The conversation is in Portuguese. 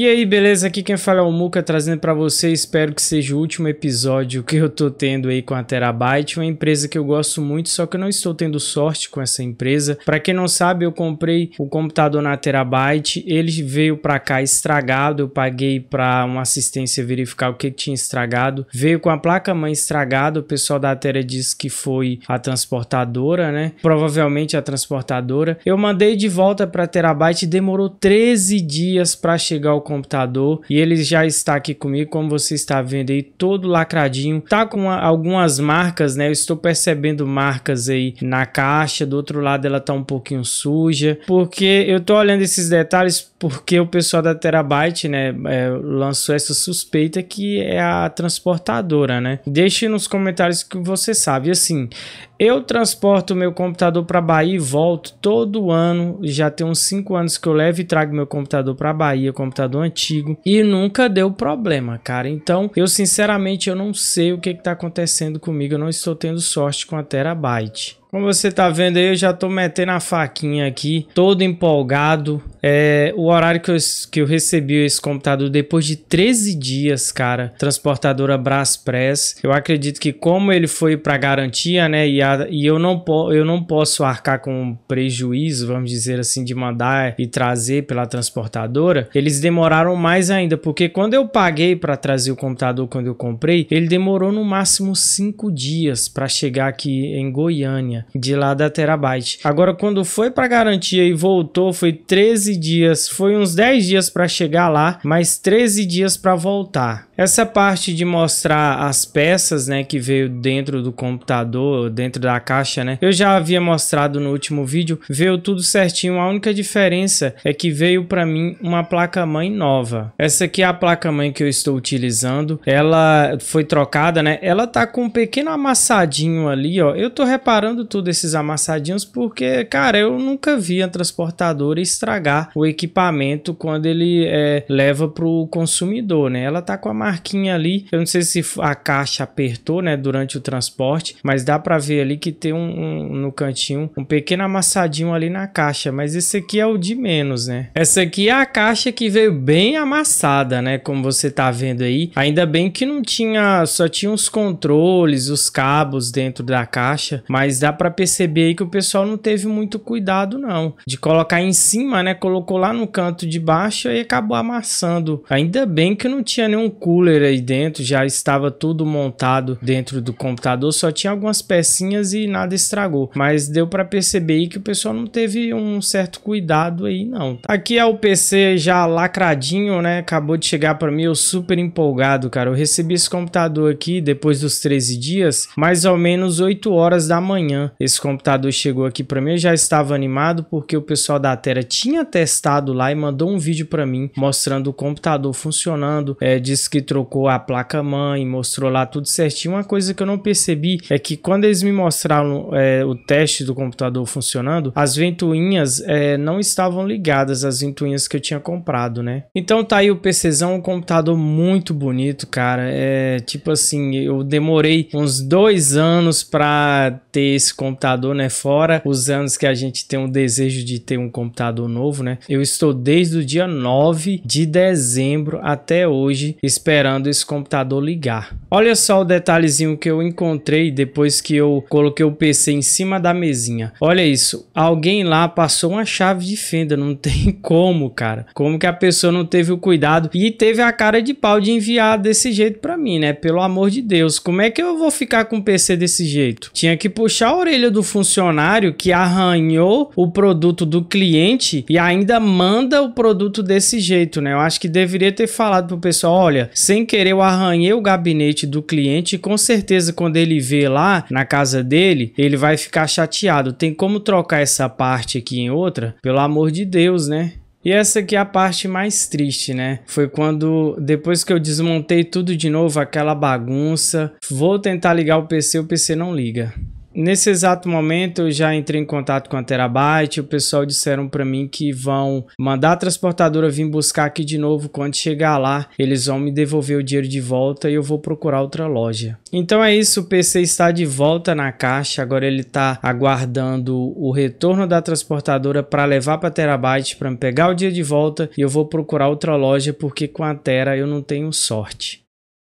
E aí, beleza? Aqui quem fala é o Muca, trazendo para você, espero que seja o último episódio que eu tô tendo aí com a Terabyte, uma empresa que eu gosto muito, só que eu não estou tendo sorte com essa empresa. Para quem não sabe, eu comprei o computador na Terabyte, ele veio para cá estragado, eu paguei para uma assistência verificar o que, que tinha estragado. Veio com a placa mãe estragada, o pessoal da Tera disse que foi a transportadora, né? Provavelmente a transportadora. Eu mandei de volta para Terabyte, demorou 13 dias para chegar o computador e ele já está aqui comigo, como você está vendo aí, todo lacradinho. Tá com algumas marcas, né? Eu estou percebendo marcas aí na caixa, do outro lado ela tá um pouquinho suja, porque eu tô olhando esses detalhes porque o pessoal da Terabyte né, é, lançou essa suspeita que é a transportadora, né? Deixe nos comentários que você sabe. assim, eu transporto meu computador para Bahia e volto todo ano. Já tem uns 5 anos que eu levo e trago meu computador para Bahia, computador antigo, e nunca deu problema, cara. Então, eu sinceramente eu não sei o que está acontecendo comigo. Eu não estou tendo sorte com a Terabyte. Como você tá vendo aí, eu já tô metendo a faquinha aqui, todo empolgado. É, o horário que eu, que eu recebi esse computador depois de 13 dias, cara, transportadora Braspress. Eu acredito que como ele foi para garantia, né, e, a, e eu, não po, eu não posso arcar com prejuízo, vamos dizer assim, de mandar e trazer pela transportadora, eles demoraram mais ainda, porque quando eu paguei para trazer o computador quando eu comprei, ele demorou no máximo 5 dias para chegar aqui em Goiânia tinha de lá da Terabyte. Agora, quando foi para garantia e voltou, foi 13 dias, foi uns 10 dias para chegar lá, mais 13 dias para voltar. Essa parte de mostrar as peças, né, que veio dentro do computador, dentro da caixa, né, eu já havia mostrado no último vídeo, veio tudo certinho, a única diferença é que veio para mim uma placa-mãe nova. Essa aqui é a placa-mãe que eu estou utilizando, ela foi trocada, né, ela tá com um pequeno amassadinho ali, ó, eu tô reparando tudo esses amassadinhos porque, cara, eu nunca vi a transportadora estragar o equipamento quando ele é, leva pro consumidor, né, ela tá com a marquinha ali. Eu não sei se a caixa apertou, né, durante o transporte, mas dá para ver ali que tem um, um, no cantinho um pequeno amassadinho ali na caixa, mas esse aqui é o de menos, né? Essa aqui é a caixa que veio bem amassada, né, como você tá vendo aí. Ainda bem que não tinha, só tinha os controles, os cabos dentro da caixa, mas dá para perceber aí que o pessoal não teve muito cuidado não, de colocar em cima, né, colocou lá no canto de baixo e acabou amassando. Ainda bem que não tinha nenhum custo cooler aí dentro, já estava tudo montado dentro do computador, só tinha algumas pecinhas e nada estragou. Mas deu para perceber aí que o pessoal não teve um certo cuidado aí não. Tá? Aqui é o PC já lacradinho, né? Acabou de chegar para mim, eu super empolgado, cara. Eu recebi esse computador aqui depois dos 13 dias, mais ou menos 8 horas da manhã. Esse computador chegou aqui para mim, eu já estava animado porque o pessoal da Terra tinha testado lá e mandou um vídeo para mim mostrando o computador funcionando, é, eh, disse que trocou a placa-mãe, mostrou lá tudo certinho. Uma coisa que eu não percebi é que quando eles me mostraram é, o teste do computador funcionando, as ventoinhas é, não estavam ligadas, as ventoinhas que eu tinha comprado, né? Então tá aí o PCzão, um computador muito bonito, cara. É tipo assim, eu demorei uns dois anos para ter esse computador, né? Fora os anos que a gente tem o um desejo de ter um computador novo, né? Eu estou desde o dia 9 de dezembro até hoje esperando esperando esse computador ligar. Olha só o detalhezinho que eu encontrei depois que eu coloquei o PC em cima da mesinha. Olha isso, alguém lá passou uma chave de fenda, não tem como, cara. Como que a pessoa não teve o cuidado e teve a cara de pau de enviar desse jeito pra mim, né? Pelo amor de Deus, como é que eu vou ficar com o PC desse jeito? Tinha que puxar a orelha do funcionário que arranhou o produto do cliente e ainda manda o produto desse jeito, né? Eu acho que deveria ter falado pro pessoal, olha, sem querer, eu arranhei o gabinete do cliente e com certeza quando ele vê lá na casa dele, ele vai ficar chateado. Tem como trocar essa parte aqui em outra? Pelo amor de Deus, né? E essa aqui é a parte mais triste, né? Foi quando, depois que eu desmontei tudo de novo, aquela bagunça, vou tentar ligar o PC, o PC não liga. Nesse exato momento, eu já entrei em contato com a Terabyte. O pessoal disseram para mim que vão mandar a transportadora vir buscar aqui de novo. Quando chegar lá, eles vão me devolver o dinheiro de volta e eu vou procurar outra loja. Então é isso, o PC está de volta na caixa. Agora ele está aguardando o retorno da transportadora para levar para Terabyte para me pegar o dinheiro de volta e eu vou procurar outra loja porque com a Tera eu não tenho sorte.